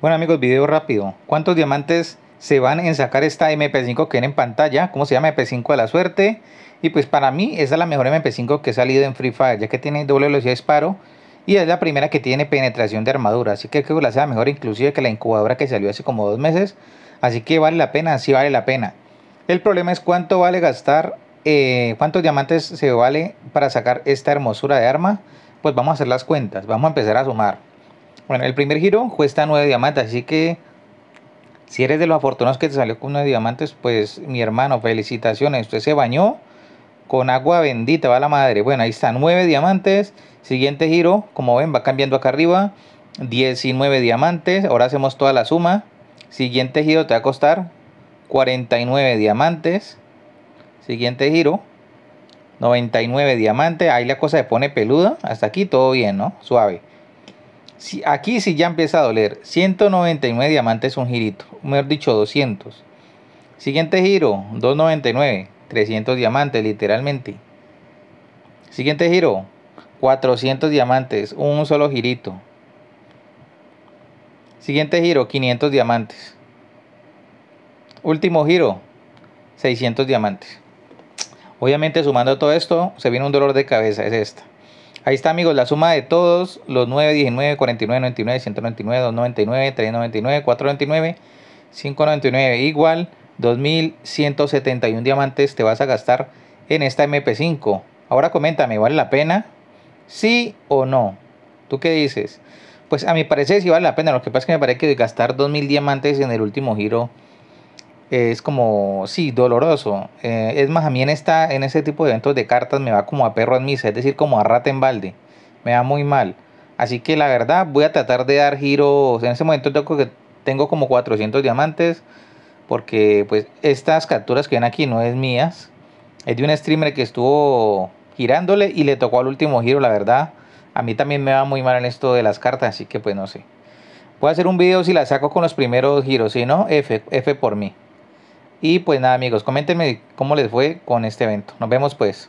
Bueno amigos, video rápido. ¿Cuántos diamantes se van en sacar esta MP5 que viene en pantalla? ¿Cómo se llama? MP5 de la suerte. Y pues para mí esa es la mejor MP5 que ha salido en Free Fire, ya que tiene doble velocidad de disparo. Y es la primera que tiene penetración de armadura. Así que creo que la sea mejor inclusive que la incubadora que salió hace como dos meses. Así que vale la pena, sí vale la pena. El problema es cuánto vale gastar, eh, cuántos diamantes se vale para sacar esta hermosura de arma. Pues vamos a hacer las cuentas, vamos a empezar a sumar. Bueno, el primer giro cuesta 9 diamantes, así que si eres de los afortunados que te salió con 9 diamantes, pues mi hermano, felicitaciones. Usted se bañó con agua bendita, va la madre. Bueno, ahí está, 9 diamantes. Siguiente giro, como ven, va cambiando acá arriba. 19 diamantes. Ahora hacemos toda la suma. Siguiente giro te va a costar 49 diamantes. Siguiente giro, 99 diamantes. Ahí la cosa se pone peluda. Hasta aquí todo bien, ¿no? Suave aquí sí ya empieza a doler. 199 diamantes un girito. Mejor dicho, 200. Siguiente giro, 299. 300 diamantes, literalmente. Siguiente giro, 400 diamantes, un solo girito. Siguiente giro, 500 diamantes. Último giro, 600 diamantes. Obviamente sumando todo esto, se viene un dolor de cabeza, es esta. Ahí está, amigos, la suma de todos los 9, 19, 49, 99, 199, 299, 399, 499, 599 igual 2171 diamantes te vas a gastar en esta MP5. Ahora coméntame, ¿vale la pena? ¿Sí o no? ¿Tú qué dices? Pues a mi parecer sí vale la pena. Lo que pasa es que me parece que gastar 2000 diamantes en el último giro es como, sí, doloroso. Eh, es más, a mí en, este tipo de eventos de cartas me va como a perro en misa, es decir, como a rata en balde. Me va muy mal. Así que la verdad voy a tratar de dar giros. En ese momento tengo, que, tengo como 400 diamantes. Porque pues estas capturas que ven aquí no es mías. Es de un streamer que estuvo girándole y le tocó al último giro. La verdad a mí también me va muy mal en esto de las cartas. Así que pues no sé. Voy a hacer un video si la saco con los primeros giros. Si no, F, F por mí. Y pues nada amigos, coméntenme cómo les fue con este evento. Nos vemos pues.